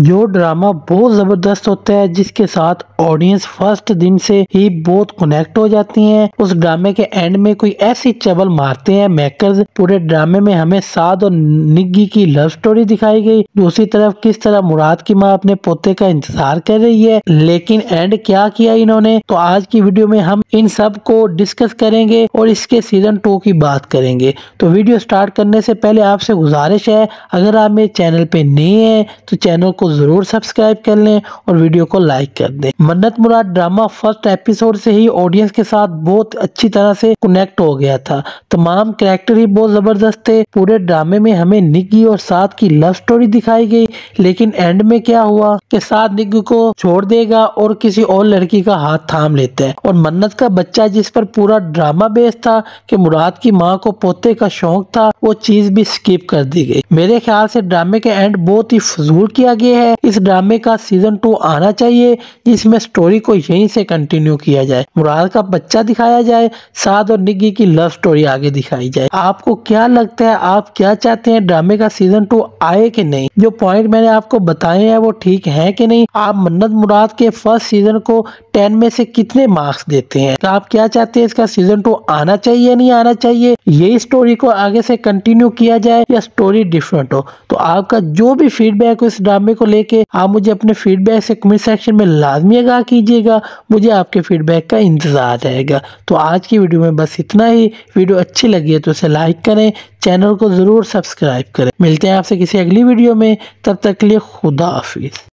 जो ड्रामा बहुत ज़बरदस्त होता है जिसके साथ ऑडियंस फर्स्ट दिन से ही बहुत कनेक्ट हो जाती है उस ड्रामे के एंड में कोई ऐसी चबल मारते हैं मेकर्स पूरे ड्रामे में हमें साद और निग्गी की लव स्टोरी दिखाई गई दूसरी तरफ किस तरह मुराद की माँ अपने पोते का इंतजार कर रही है लेकिन एंड क्या किया इन्होंने तो आज की वीडियो में हम इन सब को डिस्कस करेंगे और इसके सीजन टू की बात करेंगे तो वीडियो स्टार्ट करने से पहले आपसे गुजारिश है अगर आप मेरे चैनल पे नए हैं तो चैनल को जरूर सब्सक्राइब कर लें और वीडियो को लाइक कर दें मन्नत मुराद ड्रामा फर्स्ट एपिसोड से ही ऑडियंस के साथ बहुत अच्छी तरह से कनेक्ट हो गया था तमाम कैरेक्टर ही बहुत ज़बरदस्त थे पूरे ड्रामे में हमें निगी और साथ की लव स्टोरी दिखाई गई लेकिन एंड में क्या हुआ कि साथ निगी को छोड़ देगा और किसी और लड़की का हाथ थाम लेता है और मन्नत का बच्चा जिस पर पूरा ड्रामा बेस्ड था कि मुराद की माँ को पोते का शौक था वो चीज़ भी स्किप कर दी गई मेरे ख्याल से ड्रामे के एंड बहुत ही फजूल किया गया है है इस ड्रामे का सीजन टू आना चाहिए जिसमें स्टोरी को यहीं से कंटिन्यू किया जाए मुराद का बच्चा दिखाया जाए साध और निगी की लव स्टोरी आगे दिखाई जाए आपको क्या लगता है आप क्या चाहते हैं ड्रामे का सीजन टू आए कि नहीं जो पॉइंट मैंने आपको बताए हैं वो ठीक है कि नहीं आप मन्नत मुराद के फर्स्ट सीजन को टेन में से कितने मार्क्स देते हैं तो आप क्या चाहते हैं इसका सीजन टू आना चाहिए नहीं आना चाहिए ये स्टोरी को आगे से कंटिन्यू किया जाए या स्टोरी डिफरेंट हो तो आपका जो भी फीडबैक इस ड्रामे को लेके आप मुझे अपने फीडबैक से कमेंट सेक्शन में लाजमी आगा कीजिएगा मुझे आपके फीडबैक का इंतज़ार रहेगा तो आज की वीडियो में बस इतना ही वीडियो अच्छी लगी है तो उसे लाइक करें चैनल को ज़रूर सब्सक्राइब करें मिलते हैं आपसे किसी अगली वीडियो में तब तक के लिए खुदा हाफिज़